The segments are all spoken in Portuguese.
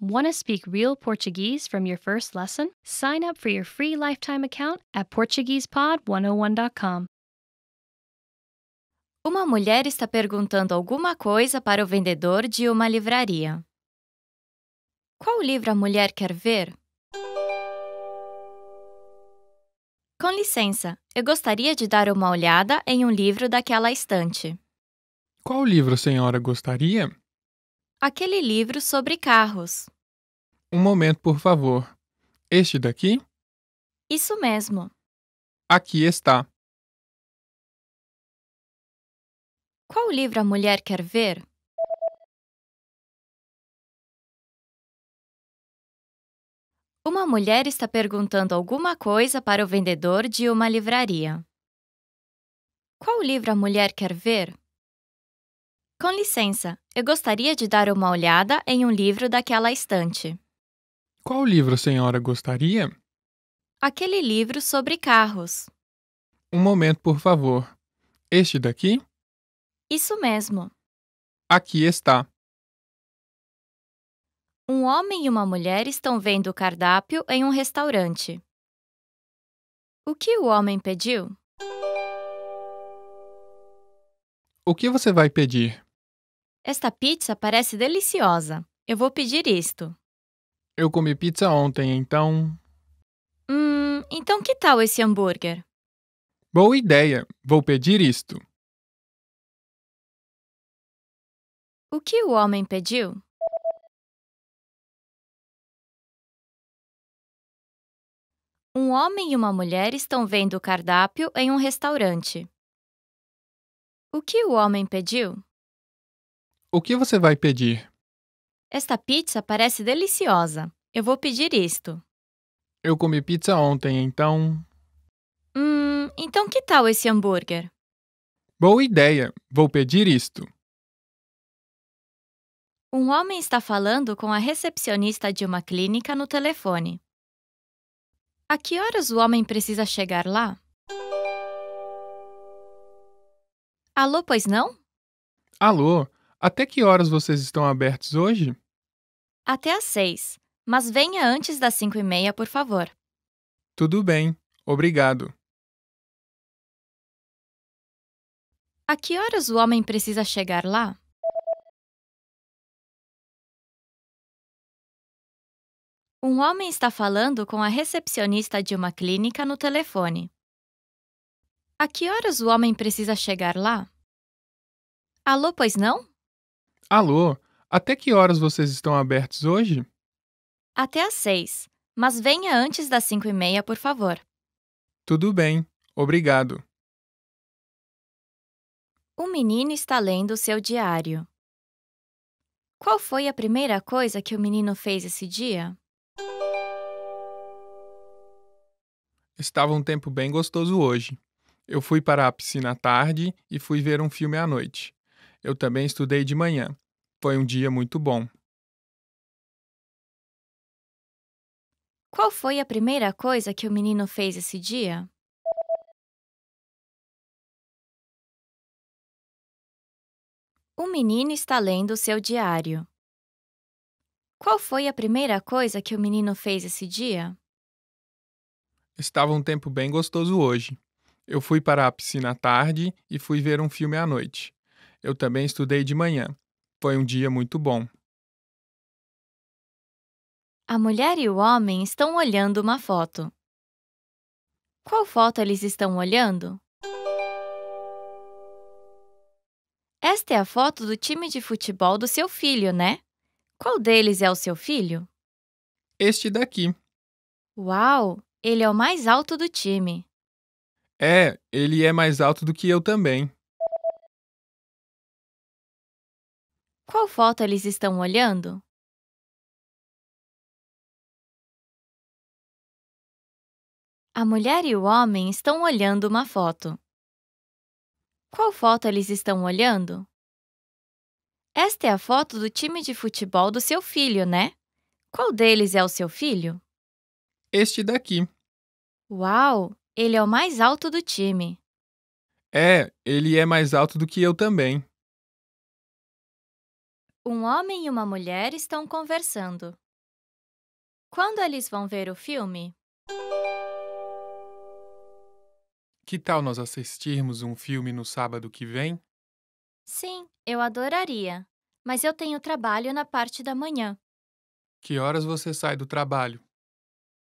Want to speak real Portuguese from your first lesson? Sign up for your free lifetime account at PortuguesePod101.com. Uma mulher está perguntando alguma coisa para o vendedor de uma livraria. Qual livro a mulher quer ver? Com licença, eu gostaria de dar uma olhada em um livro daquela estante. Qual livro a senhora gostaria? Aquele livro sobre carros. Um momento, por favor. Este daqui? Isso mesmo. Aqui está. Qual livro a mulher quer ver? Uma mulher está perguntando alguma coisa para o vendedor de uma livraria. Qual livro a mulher quer ver? Com licença, eu gostaria de dar uma olhada em um livro daquela estante. Qual livro a senhora gostaria? Aquele livro sobre carros. Um momento, por favor. Este daqui? Isso mesmo. Aqui está. Um homem e uma mulher estão vendo o cardápio em um restaurante. O que o homem pediu? O que você vai pedir? Esta pizza parece deliciosa. Eu vou pedir isto. Eu comi pizza ontem, então. Hum, então que tal esse hambúrguer? Boa ideia. Vou pedir isto. O que o homem pediu? Um homem e uma mulher estão vendo o cardápio em um restaurante. O que o homem pediu? O que você vai pedir? Esta pizza parece deliciosa. Eu vou pedir isto. Eu comi pizza ontem, então. Hum, então que tal esse hambúrguer? Boa ideia. Vou pedir isto. Um homem está falando com a recepcionista de uma clínica no telefone. A que horas o homem precisa chegar lá? Alô, pois não? Alô, até que horas vocês estão abertos hoje? Até às seis, mas venha antes das cinco e meia, por favor. Tudo bem, obrigado. A que horas o homem precisa chegar lá? Um homem está falando com a recepcionista de uma clínica no telefone. A que horas o homem precisa chegar lá? Alô, pois não? Alô, até que horas vocês estão abertos hoje? Até às seis, mas venha antes das cinco e meia, por favor. Tudo bem, obrigado. O menino está lendo o seu diário. Qual foi a primeira coisa que o menino fez esse dia? Estava um tempo bem gostoso hoje. Eu fui para a piscina à tarde e fui ver um filme à noite. Eu também estudei de manhã. Foi um dia muito bom. Qual foi a primeira coisa que o menino fez esse dia? O menino está lendo o seu diário. Qual foi a primeira coisa que o menino fez esse dia? Estava um tempo bem gostoso hoje. Eu fui para a piscina à tarde e fui ver um filme à noite. Eu também estudei de manhã. Foi um dia muito bom. A mulher e o homem estão olhando uma foto. Qual foto eles estão olhando? Esta é a foto do time de futebol do seu filho, né? Qual deles é o seu filho? Este daqui. Uau! Ele é o mais alto do time. É, ele é mais alto do que eu também. Qual foto eles estão olhando? A mulher e o homem estão olhando uma foto. Qual foto eles estão olhando? Esta é a foto do time de futebol do seu filho, né? Qual deles é o seu filho? Este daqui. Uau! Ele é o mais alto do time. É, ele é mais alto do que eu também. Um homem e uma mulher estão conversando. Quando eles vão ver o filme? Que tal nós assistirmos um filme no sábado que vem? Sim, eu adoraria, mas eu tenho trabalho na parte da manhã. Que horas você sai do trabalho?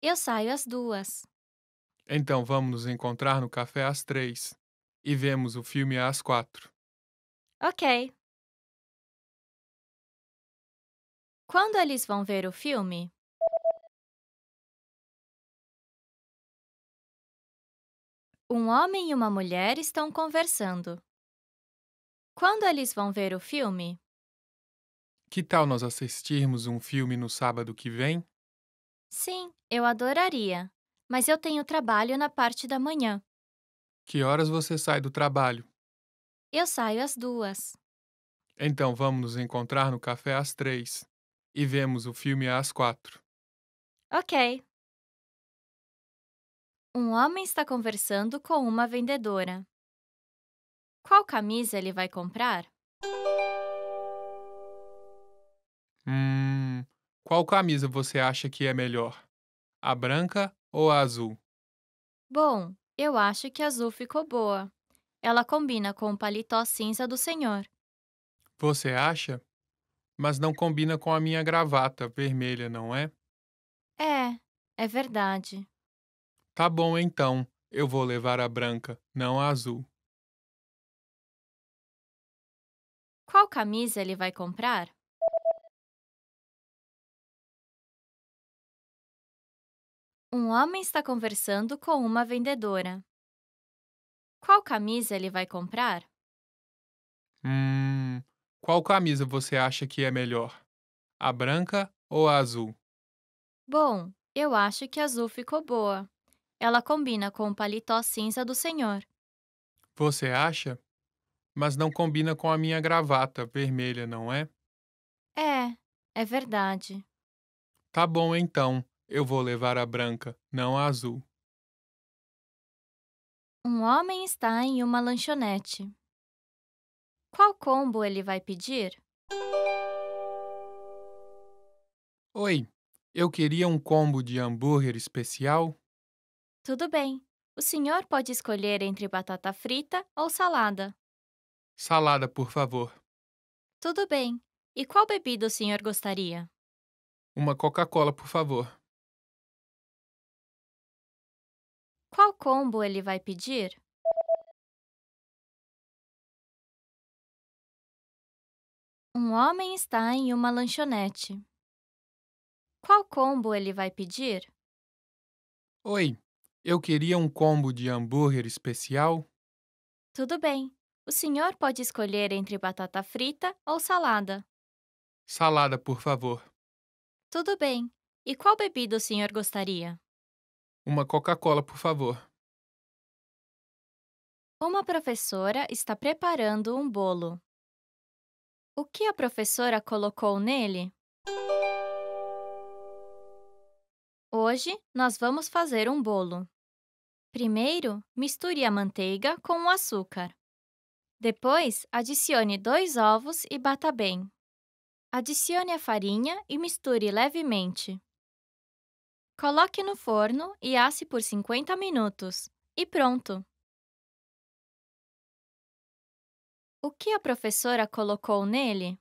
Eu saio às duas. Então vamos nos encontrar no café às três e vemos o filme às quatro. Ok. Quando eles vão ver o filme? Um homem e uma mulher estão conversando. Quando eles vão ver o filme? Que tal nós assistirmos um filme no sábado que vem? Sim, eu adoraria, mas eu tenho trabalho na parte da manhã. Que horas você sai do trabalho? Eu saio às duas. Então vamos nos encontrar no café às três e vemos o filme às quatro. Ok. Um homem está conversando com uma vendedora. Qual camisa ele vai comprar? Hum, qual camisa você acha que é melhor? A branca ou a azul? Bom, eu acho que a azul ficou boa. Ela combina com o paletó cinza do senhor. Você acha? mas não combina com a minha gravata vermelha, não é? É, é verdade. Tá bom então, eu vou levar a branca, não a azul. Qual camisa ele vai comprar? Um homem está conversando com uma vendedora. Qual camisa ele vai comprar? Hum, qual camisa você acha que é melhor? A branca ou a azul? Bom, eu acho que a azul ficou boa. Ela combina com o paletó cinza do senhor. Você acha? Mas não combina com a minha gravata vermelha, não é? É, é verdade. Tá bom então. Eu vou levar a branca, não a azul. Um homem está em uma lanchonete. Qual combo ele vai pedir? Oi, eu queria um combo de hambúrguer especial. Tudo bem. O senhor pode escolher entre batata frita ou salada. Salada, por favor. Tudo bem. E qual bebida o senhor gostaria? Uma Coca-Cola, por favor. Qual combo ele vai pedir? Um homem está em uma lanchonete. Qual combo ele vai pedir? Oi, eu queria um combo de hambúrguer especial. Tudo bem. O senhor pode escolher entre batata frita ou salada. Salada, por favor. Tudo bem. E qual bebida o senhor gostaria? Uma Coca-Cola, por favor. Uma professora está preparando um bolo. O que a professora colocou nele? Hoje nós vamos fazer um bolo. Primeiro, misture a manteiga com o açúcar. Depois, adicione dois ovos e bata bem. Adicione a farinha e misture levemente. Coloque no forno e asse por 50 minutos. E pronto! O que a professora colocou nele?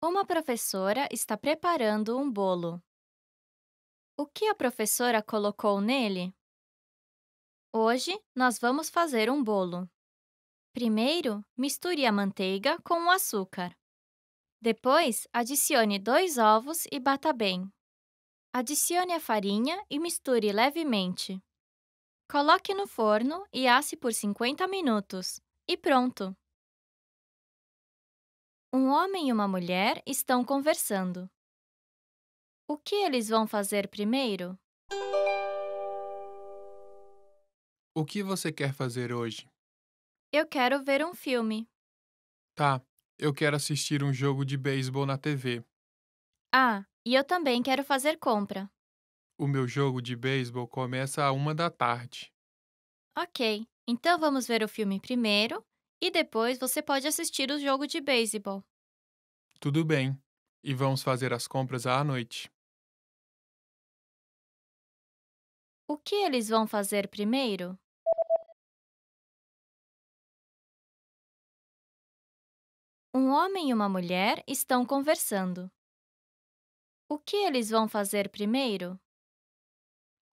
Uma professora está preparando um bolo. O que a professora colocou nele? Hoje nós vamos fazer um bolo. Primeiro, misture a manteiga com o açúcar. Depois, adicione dois ovos e bata bem. Adicione a farinha e misture levemente. Coloque no forno e asse por 50 minutos. E pronto! Um homem e uma mulher estão conversando. O que eles vão fazer primeiro? O que você quer fazer hoje? Eu quero ver um filme. Tá, eu quero assistir um jogo de beisebol na TV. Ah, e eu também quero fazer compra. O meu jogo de beisebol começa a uma da tarde. Ok, então vamos ver o filme primeiro e depois você pode assistir o jogo de beisebol. Tudo bem. E vamos fazer as compras à noite. O que eles vão fazer primeiro? Um homem e uma mulher estão conversando. O que eles vão fazer primeiro?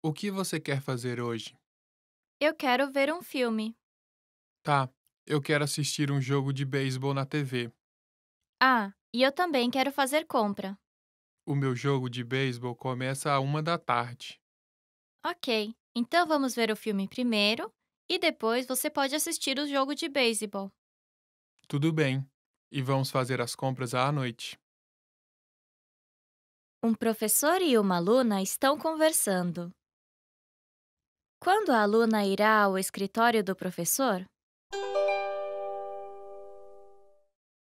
O que você quer fazer hoje? Eu quero ver um filme. Tá, eu quero assistir um jogo de beisebol na TV. Ah, e eu também quero fazer compra. O meu jogo de beisebol começa a uma da tarde. Ok, então vamos ver o filme primeiro e depois você pode assistir o jogo de beisebol. Tudo bem, e vamos fazer as compras à noite. Um professor e uma aluna estão conversando. Quando a aluna irá ao escritório do professor?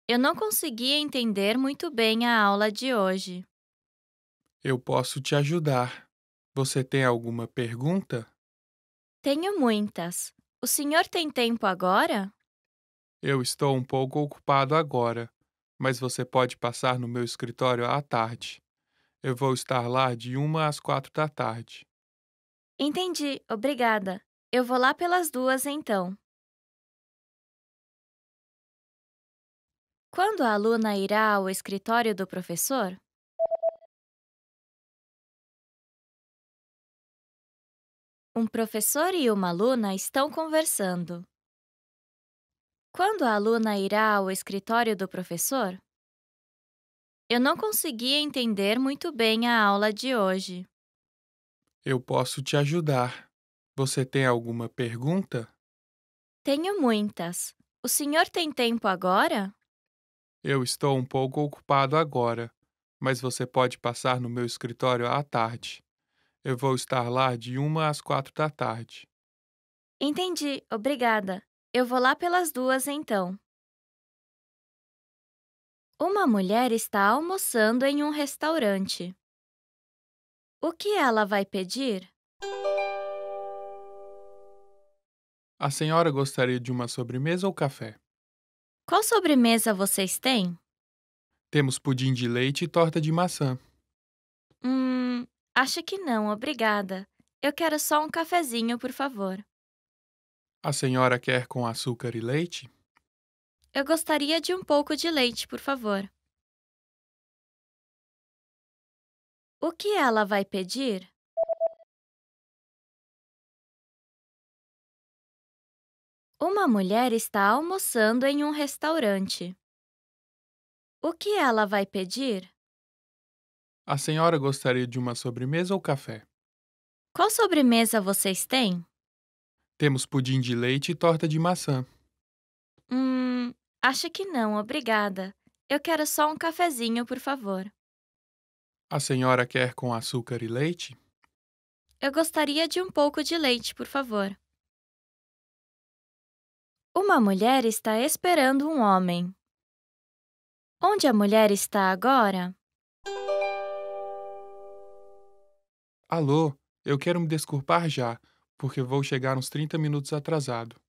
Eu não consegui entender muito bem a aula de hoje. Eu posso te ajudar. Você tem alguma pergunta? Tenho muitas. O senhor tem tempo agora? Eu estou um pouco ocupado agora, mas você pode passar no meu escritório à tarde. Eu vou estar lá de uma às quatro da tarde. Entendi, obrigada. Eu vou lá pelas duas então. Quando a aluna irá ao escritório do professor? Um professor e uma aluna estão conversando. Quando a aluna irá ao escritório do professor? Eu não consegui entender muito bem a aula de hoje. Eu posso te ajudar. Você tem alguma pergunta? Tenho muitas. O senhor tem tempo agora? Eu estou um pouco ocupado agora, mas você pode passar no meu escritório à tarde. Eu vou estar lá de uma às quatro da tarde. Entendi, obrigada. Eu vou lá pelas duas então. Uma mulher está almoçando em um restaurante. O que ela vai pedir? A senhora gostaria de uma sobremesa ou café? Qual sobremesa vocês têm? Temos pudim de leite e torta de maçã. Hum, acho que não, obrigada. Eu quero só um cafezinho, por favor. A senhora quer com açúcar e leite? Eu gostaria de um pouco de leite, por favor. O que ela vai pedir? Uma mulher está almoçando em um restaurante. O que ela vai pedir? A senhora gostaria de uma sobremesa ou café? Qual sobremesa vocês têm? Temos pudim de leite e torta de maçã. Hum, acho que não, obrigada. Eu quero só um cafezinho, por favor. A senhora quer com açúcar e leite? Eu gostaria de um pouco de leite, por favor. Uma mulher está esperando um homem. Onde a mulher está agora? Alô, eu quero me desculpar já, porque vou chegar uns 30 minutos atrasado.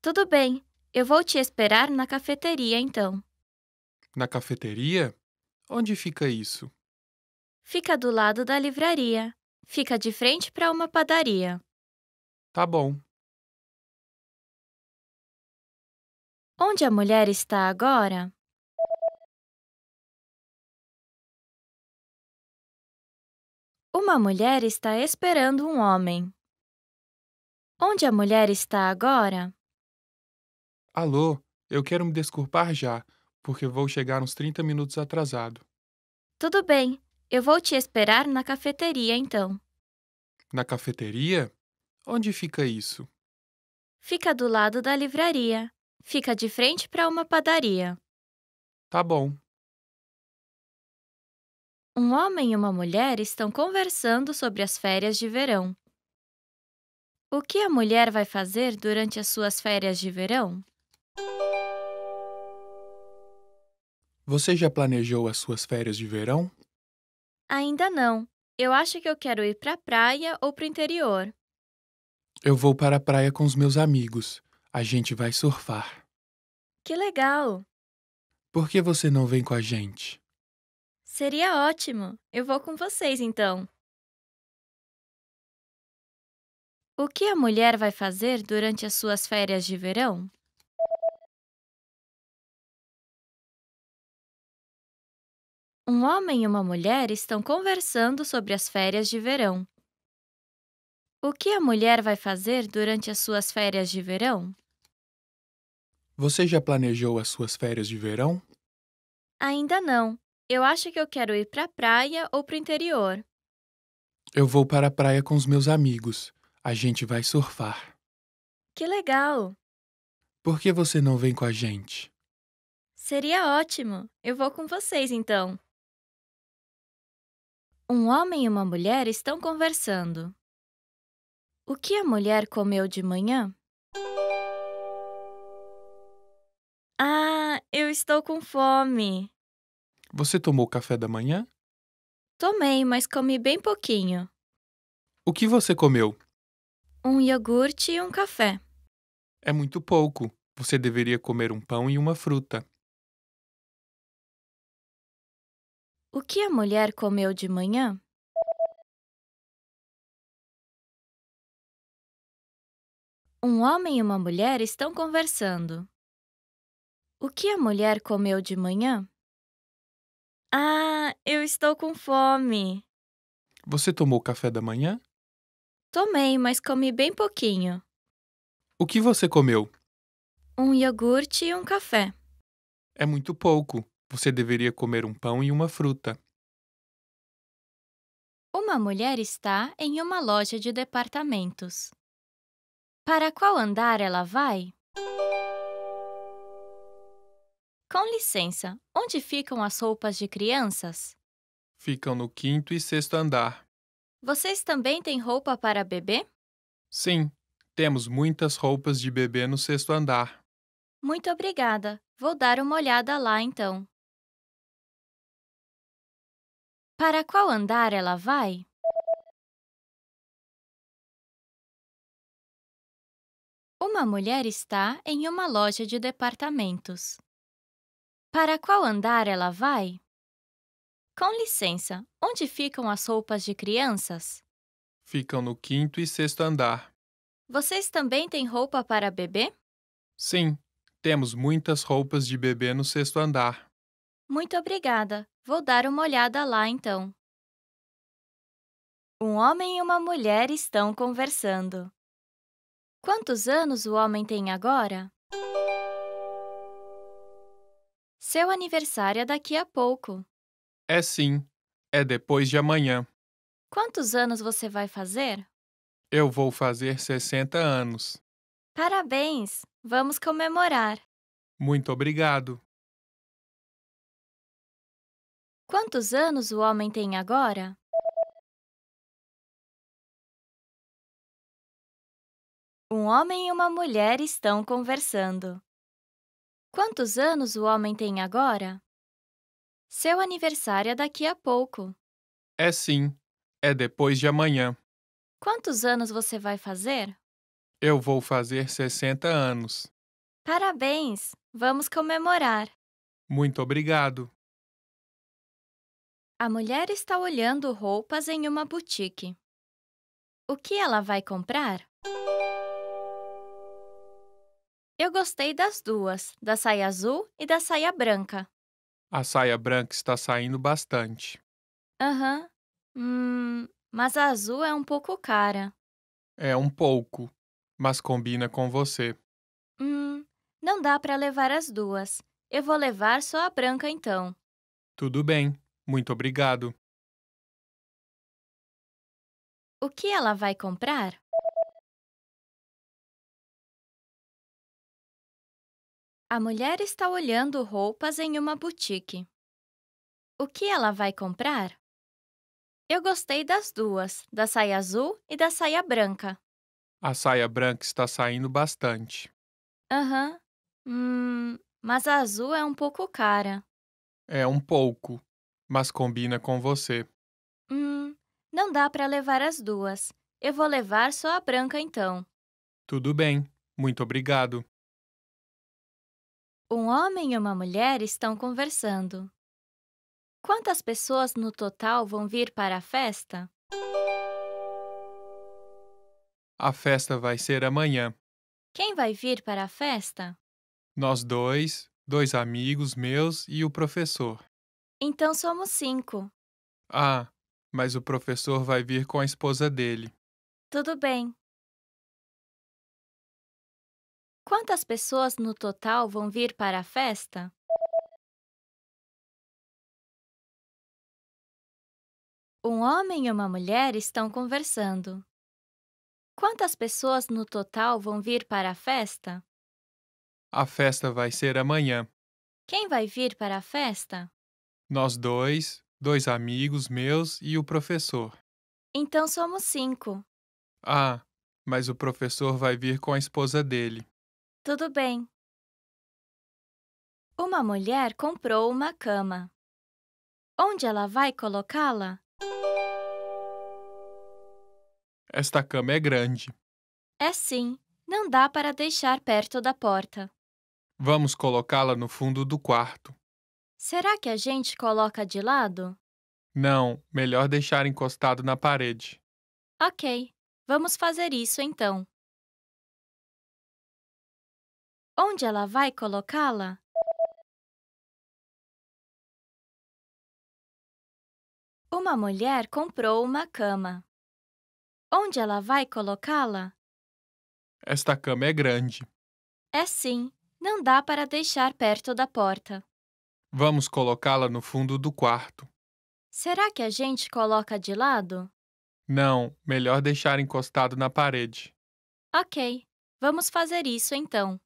Tudo bem, eu vou te esperar na cafeteria então. Na cafeteria? Onde fica isso? Fica do lado da livraria. Fica de frente para uma padaria. Tá bom. Onde a mulher está agora? Uma mulher está esperando um homem. Onde a mulher está agora? Alô, eu quero me desculpar já, porque vou chegar uns 30 minutos atrasado. Tudo bem, eu vou te esperar na cafeteria, então. Na cafeteria? Onde fica isso? Fica do lado da livraria. Fica de frente para uma padaria. Tá bom. Um homem e uma mulher estão conversando sobre as férias de verão. O que a mulher vai fazer durante as suas férias de verão? Você já planejou as suas férias de verão? Ainda não. Eu acho que eu quero ir para a praia ou para o interior. Eu vou para a praia com os meus amigos. A gente vai surfar. Que legal! Por que você não vem com a gente? Seria ótimo. Eu vou com vocês então. O que a mulher vai fazer durante as suas férias de verão? Um homem e uma mulher estão conversando sobre as férias de verão. O que a mulher vai fazer durante as suas férias de verão? Você já planejou as suas férias de verão? Ainda não. Eu acho que eu quero ir para a praia ou para o interior. Eu vou para a praia com os meus amigos. A gente vai surfar. Que legal! Por que você não vem com a gente? Seria ótimo. Eu vou com vocês então. Um homem e uma mulher estão conversando. O que a mulher comeu de manhã? Ah, eu estou com fome. Você tomou café da manhã? Tomei, mas comi bem pouquinho. O que você comeu? Um iogurte e um café. É muito pouco. Você deveria comer um pão e uma fruta. O que a mulher comeu de manhã? Um homem e uma mulher estão conversando. O que a mulher comeu de manhã? Ah, eu estou com fome. Você tomou café da manhã? Tomei, mas comi bem pouquinho. O que você comeu? Um iogurte e um café. É muito pouco. Você deveria comer um pão e uma fruta. Uma mulher está em uma loja de departamentos. Para qual andar ela vai? Com licença, onde ficam as roupas de crianças? Ficam no quinto e sexto andar. Vocês também têm roupa para bebê? Sim, temos muitas roupas de bebê no sexto andar. Muito obrigada. Vou dar uma olhada lá então. Para qual andar ela vai? Uma mulher está em uma loja de departamentos. Para qual andar ela vai? Com licença, onde ficam as roupas de crianças? Ficam no quinto e sexto andar. Vocês também têm roupa para bebê? Sim, temos muitas roupas de bebê no sexto andar. Muito obrigada. Vou dar uma olhada lá então. Um homem e uma mulher estão conversando. Quantos anos o homem tem agora? Seu aniversário é daqui a pouco. É sim. É depois de amanhã. Quantos anos você vai fazer? Eu vou fazer 60 anos. Parabéns! Vamos comemorar. Muito obrigado. Quantos anos o homem tem agora? Um homem e uma mulher estão conversando. Quantos anos o homem tem agora? Seu aniversário é daqui a pouco. É sim, é depois de amanhã. Quantos anos você vai fazer? Eu vou fazer 60 anos. Parabéns! Vamos comemorar. Muito obrigado. A mulher está olhando roupas em uma boutique. O que ela vai comprar? Eu gostei das duas, da saia azul e da saia branca. A saia branca está saindo bastante. Aham. Uhum. Hum, mas a azul é um pouco cara. É um pouco, mas combina com você. Hum, não dá para levar as duas. Eu vou levar só a branca então. Tudo bem. Muito obrigado. O que ela vai comprar? A mulher está olhando roupas em uma boutique. O que ela vai comprar? Eu gostei das duas, da saia azul e da saia branca. A saia branca está saindo bastante. Aham. Uhum. Hum, mas a azul é um pouco cara. É um pouco mas combina com você. Hum, não dá para levar as duas. Eu vou levar só a branca então. Tudo bem, muito obrigado. Um homem e uma mulher estão conversando. Quantas pessoas no total vão vir para a festa? A festa vai ser amanhã. Quem vai vir para a festa? Nós dois, dois amigos meus e o professor. Então somos cinco. Ah, mas o professor vai vir com a esposa dele. Tudo bem. Quantas pessoas no total vão vir para a festa? Um homem e uma mulher estão conversando. Quantas pessoas no total vão vir para a festa? A festa vai ser amanhã. Quem vai vir para a festa? Nós dois, dois amigos meus e o professor. Então somos cinco. Ah, mas o professor vai vir com a esposa dele. Tudo bem. Uma mulher comprou uma cama. Onde ela vai colocá-la? Esta cama é grande. É sim, não dá para deixar perto da porta. Vamos colocá-la no fundo do quarto. Será que a gente coloca de lado? Não, melhor deixar encostado na parede. Ok, vamos fazer isso então. Onde ela vai colocá-la? Uma mulher comprou uma cama. Onde ela vai colocá-la? Esta cama é grande. É sim, não dá para deixar perto da porta. Vamos colocá-la no fundo do quarto. Será que a gente coloca de lado? Não, melhor deixar encostado na parede. Ok, vamos fazer isso então.